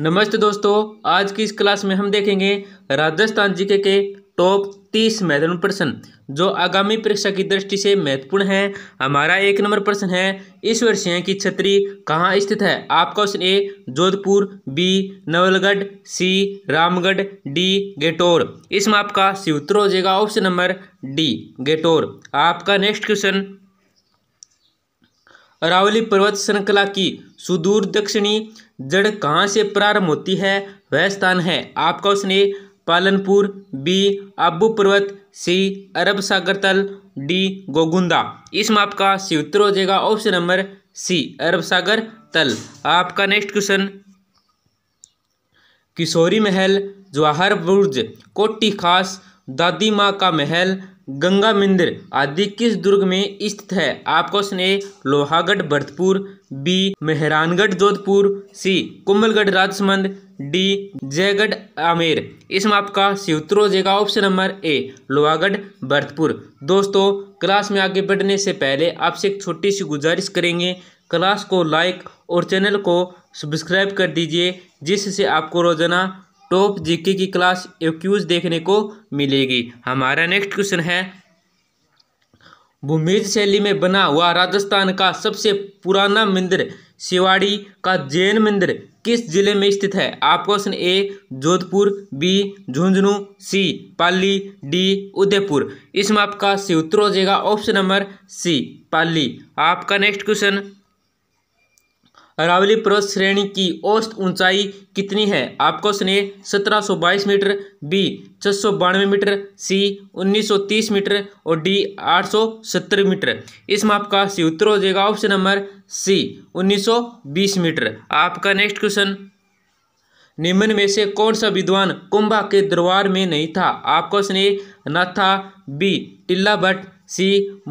नमस्ते दोस्तों आज की इस क्लास में हम देखेंगे राजस्थान जीके के टॉप तीस महत्वपूर्ण प्रश्न जो आगामी परीक्षा की दृष्टि से महत्वपूर्ण है हमारा एक नंबर प्रश्न है इस सिंह की छतरी कहाँ स्थित है आपका option A Jodhpur B Nawalgarh C Ramgarh D Gaitore इसमें आपका सी उत्तर हो जाएगा ऑप्शन नंबर डी गेटोर आपका नेक्स्ट क्वेश्चन अरावली पर्वत श्रृंखला की सुदूर दक्षिणी जड़ कहाँ से प्रारंभ होती है वह स्थान है आपका उसने पालनपुर बी आबू पर्वत सी अरब सागर तल डी गोगुंदा इसमें आपका सी उत्तर हो जाएगा ऑप्शन नंबर सी अरब सागर तल आपका नेक्स्ट क्वेश्चन किशोरी महल जवाहर बुर्ज कोटी खास दादी माँ का महल गंगा मंदिर आदि किस दुर्ग में स्थित है आपका option A Lohagarh Bharatpur B Mehrangarh Jodhpur C Kumbhalgarh Rajsamand D Jaigarh Amer इसमें आपका सी उत्तर हो जाएगा option number A Lohagarh Bharatpur दोस्तों क्लास में आगे बढ़ने से पहले आपसे एक छोटी सी गुजारिश करेंगे क्लास को लाइक और चैनल को सब्सक्राइब कर दीजिए जिससे आपको रोजाना टॉप जीके की क्लास एक्यूज देखने को मिलेगी हमारा नेक्स्ट क्वेश्चन है भूमिज शैली में बना हुआ राजस्थान का सबसे पुराना मंदिर शिवाड़ी का जैन मंदिर किस जिले में स्थित है आपका option A Jodhpur B Jhunjhunu C Pali D Udaipur इसमें आपका सी उत्तर हो जाएगा ऑप्शन नंबर सी पाली आपका नेक्स्ट क्वेश्चन अरावली पर्वत श्रेणी की औसत ऊंचाई कितनी है आपको स्ने सत्रह सौ बाईस मीटर बी छः सौ बानवे मीटर सी उन्नीस सौ तीस मीटर और डी आठ सौ सत्तर मीटर इस माप का सी उत्तर हो जाएगा ऑप्शन नंबर सी उन्नीस सौ बीस मीटर आपका नेक्स्ट क्वेश्चन निम्न में से कौन सा विद्वान कुंभा के दरबार में नहीं था आपको स्ने नाथा बी टिल्ला भट्ट सी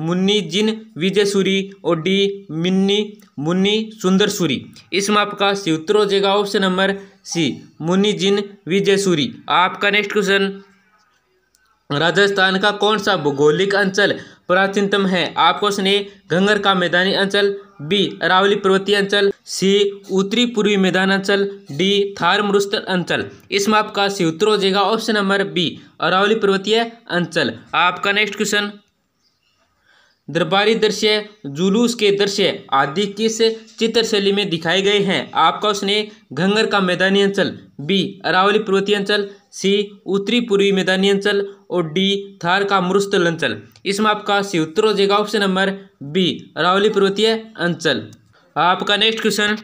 मुन्नी जिन विजयसूरी और डी मिन्नी मुन्नी सुंदरसूरी इस में सी उत्तर हो जाएगा ऑप्शन नंबर सी मुन्नी जिन विजयसूरी आपका नेक्स्ट क्वेश्चन राजस्थान का कौन सा भौगोलिक अंचल प्राचीनतम है आप क्वेश्चन ए घंगर का मैदानी अंचल बी अरावली पर्वतीय अंचल सी उत्तरी पूर्वी मैदान अंचल डी थार मरुस्थल अंचल इसमें आपका सी उत्तर हो जाएगा ऑप्शन नंबर बी अरावली पर्वतीय अंचल आपका नेक्स्ट क्वेश्चन दरबारी दृश्य जुलूस के दृश्य आदि किस चित्रशैली में दिखाए गए हैं आपका उसने घंगर का मैदानी अंचल बी अरावली पर्वतीय अंचल सी उत्तरी पूर्वी मैदानी अंचल और डी थार का मुरुस्थल अंचल इसमें आपका सी उत्तर हो जाएगा ऑप्शन नंबर बी अरावली पर्वतीय अंचल आपका नेक्स्ट क्वेश्चन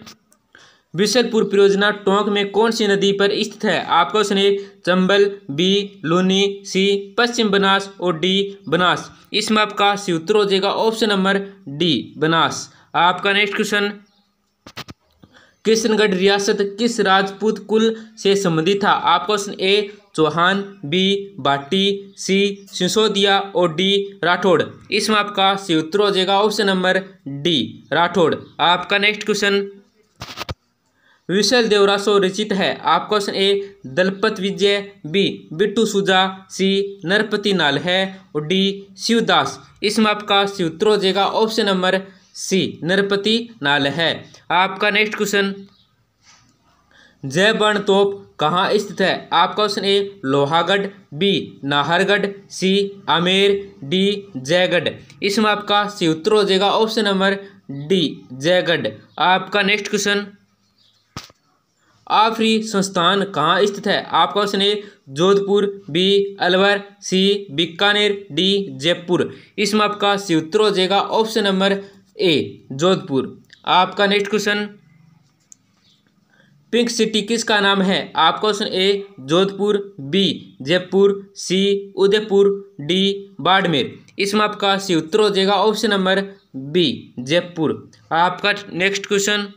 बिशलपुर परियोजना टोंक में कौन सी नदी पर स्थित है आपका option A Chambal B Luni C पश्चिम बनास और डी बनास इसमें आपका सी उत्तर हो जाएगा ऑप्शन नंबर डी बनास आपका नेक्स्ट क्वेश्चन किशनगढ़ रियासत किस राजपूत कुल से संबंधित था आपका option A Chauhan B Bhati C Sisodia और डी राठौड़ इसमें आपका सी उत्तर हो जाएगा ऑप्शन नंबर डी राठौड़ आपका नेक्स्ट क्वेश्चन विशल देवरासो रचित है आपका option A Dalpat Vijay B Bithu Suja C Narpati Nalh है और डी शिवदास इसमें आपका उत्तर हो जाएगा ऑप्शन नंबर सी नरपति नाल है आपका नेक्स्ट क्वेश्चन जय बर्ण तोप कहाँ स्थित है आपका option A Lohagarh B Nahargarh C Amer D Jaigarh इसमें आपका सी उत्तर हो जाएगा ऑप्शन नंबर डी जयगढ़ आपका नेक्स्ट क्वेश्चन आखिरी संस्थान कहाँ स्थित है आपका ऑप्शन है Jodhpur B Alwar C Bikaner D Jaipur इसमें आपका सी उत्तर हो जाएगा ऑप्शन नंबर ए जोधपुर आपका नेक्स्ट क्वेश्चन पिंक सिटी किसका नाम है आपका option A Jodhpur B Jaipur C Udaipur D Barmer इसमें आपका सी उत्तर हो जाएगा ऑप्शन नंबर बी जयपुर आपका नेक्स्ट क्वेश्चन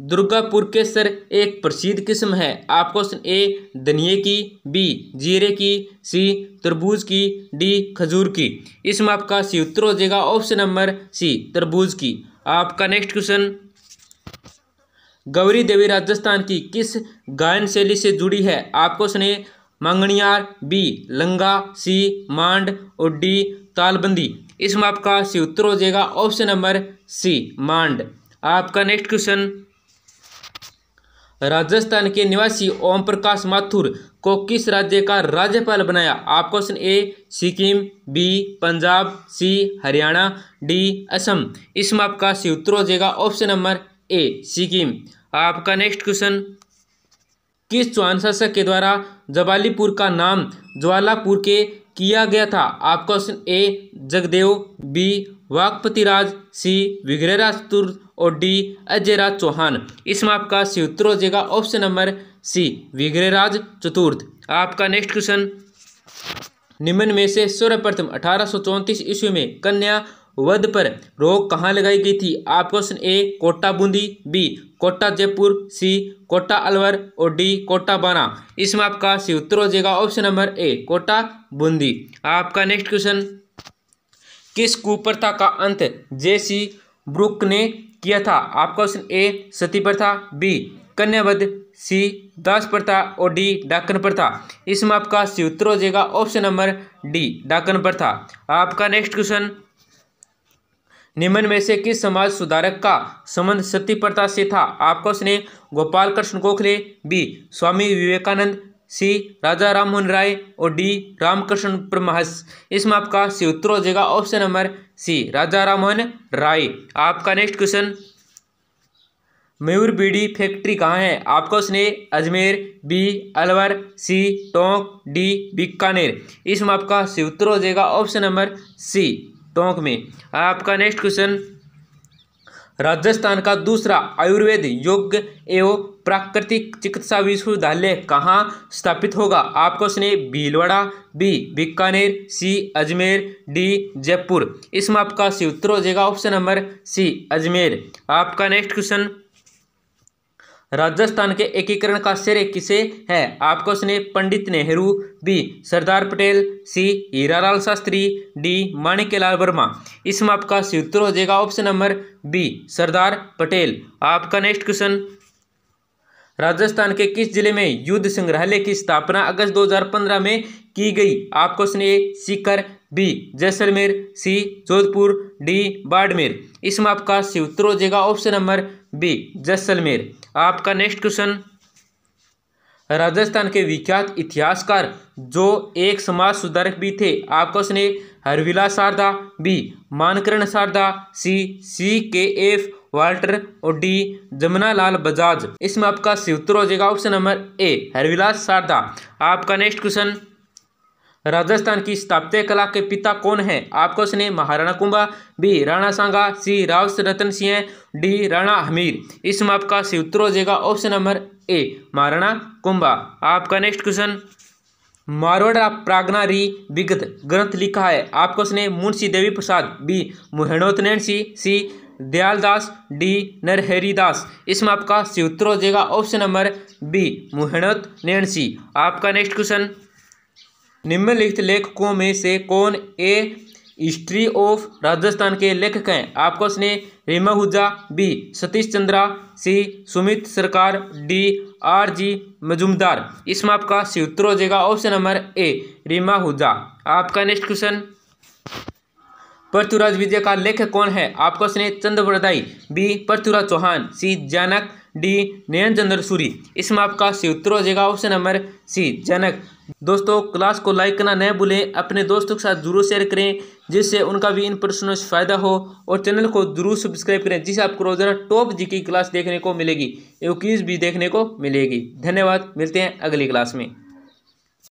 दुर्गापुर के सर एक प्रसिद्ध किस्म है आप क्वेश्चन ए धनिए की बी जीरे की सी तरबूज की डी खजूर की इसमें आपका सी उत्तर हो जाएगा ऑप्शन नंबर सी तरबूज की आपका नेक्स्ट क्वेश्चन गौरी देवी राजस्थान की किस गायन शैली से जुड़ी है आप क्वेश्चन ए मांगणियार बी लंगा सी मांड और डी तालबंदी इसमें आपका सी उत्तर हो जाएगा ऑप्शन नंबर सी मांड आपका नेक्स्ट क्वेश्चन राजस्थान के निवासी ओम प्रकाश माथुर को किस राज्य का राज्यपाल बनाया आप question A Sikkim B Punjab C Haryana D Assam इसमें आपका सी उत्तर हो जाएगा ऑप्शन नंबर ए सिक्किम आपका नेक्स्ट क्वेश्चन किस चौहान शासक के द्वारा जवालीपुर का नाम ज्वालापुर के किया गया था आपका option A Jagdev B Vakpatiraj C Vigraharaj तुर और डी अजयराज चौहान इसमें आपका सी उत्तर हो जाएगा ऑप्शन नंबर सी विग्रहराज चतुर्थ आपका नेक्स्ट क्वेश्चन निम्न में से सर्वप्रथम अठारह ईस्वी में कन्या वध पर रोक कहाँ लगाई गई थी आपका option A Kota Bundi B Kota Jaipur C Kota Alwar और डी कोटा बाना इसमें आपका सी उत्तर हो जाएगा option number A Kota Bundi आपका नेक्स्ट क्वेश्चन किस कुप्रथा का अंत जेसी ब्रुक ने किया था आपका ऑप्शन ए सती प्रथा बी कन्यावध सी दास प्रथा और डी डाकन प्रथा इसमें आपका सी उत्तर हो जाएगा ऑप्शन नंबर डी डाकन प्रथा आपका नेक्स्ट क्वेश्चन निम्न में से किस समाज सुधारक का संबंध सती प्रथा से था आपका उसने गोपाल कृष्ण गोखले बी स्वामी विवेकानंद सी राजा राम मोहन राय और डी रामकृष्ण परमहस इसमें आपका सी उत्तर हो जाएगा option number C Raja Ram Mohan Roy आपका next question Mayur bidi factory कहाँ है आपका उसने Ajmer B Alwar C Tonk D Bikaner इसमें आपका सी उत्तर हो जाएगा ऑप्शन नंबर सी टोंक में आपका नेक्स्ट क्वेश्चन राजस्थान का दूसरा आयुर्वेद योग एवं प्राकृतिक चिकित्सा विश्वविद्यालय कहाँ स्थापित होगा आपका question Bhilwara B Bikaner C Ajmer D Jaipur इसमें आपका सी उत्तर हो जाएगा ऑप्शन नंबर सी अजमेर आपका नेक्स्ट क्वेश्चन राजस्थान के एकीकरण का श्रेय किसे है आपको उसने Pandit Nehru B Sardar Patel C Hiralal Shastri D Manikyalal Verma इसमें आपका सी उत्तर हो जाएगा option number B Sardar Patel आपका नेक्स्ट क्वेश्चन राजस्थान के किस जिले में युद्ध संग्रहालय की स्थापना अगस्त 2015 में की गई आपको उसने Sikar B Jaisalmer C Jodhpur D Barmer इसमें आपका सी उत्तर हो जाएगा ऑप्शन नंबर बी जैसलमेर आपका नेक्स्ट क्वेश्चन राजस्थान के विख्यात इतिहासकार जो एक समाज सुधारक भी थे आपका उसने हरविला Sarda B Mankaran Sarda C C K F Walter और डी जमुना लाल बजाज इसमें आपका सी उत्तर हो जाएगा option number A Harbilas Sarda आपका नेक्स्ट क्वेश्चन राजस्थान की स्थापत्य कला के पिता कौन है आपको सुने Maharana Kumbha B Rana Sanga C Rao Ratan Singh D Rana Hammir इसमें आपका सी उत्तर हो जाएगा option number A Maharana Kumbha आपका नेक्स्ट क्वेश्चन मारवाड़ा प्रागनारी विगत ग्रंथ लिखा है आपको सुने मुंशी देवी प्रसाद बी मुहेणोतनैन C C Dayaldas D Narharidas इसमें आपका सी उत्तर हो जाएगा option number B Muhnot Nainsi आपका नेक्स्ट क्वेश्चन निम्नलिखित लेखकों में से कौन ए हिस्ट्री ऑफ राजस्थान के लेखक हैं आपको उसने Rima Hooja B Satish Chandra C Sumit Sarkar D R G Majumdar इसमें आपका सी उत्तर हो जाएगा ऑप्शन नंबर ए रीमा आपका नेक्स्ट क्वेश्चन पृथ्वीराज विजय का लेखक कौन है आपका उसने Chandra B Prithviraj Chauhan C Janak D Nayan Chandra Suri इसमें आपका सी उत्तर हो जाएगा ऑप्शन नंबर सी जनक दोस्तों क्लास को लाइक करना न भूलें अपने दोस्तों के साथ जरूर शेयर करें जिससे उनका भी इन प्रश्नों से फायदा हो और चैनल को जरूर सब्सक्राइब करें जिससे आपको रोजाना टॉप जी की क्लास देखने को मिलेगी क्यूज भी देखने को मिलेगी धन्यवाद मिलते हैं अगली क्लास में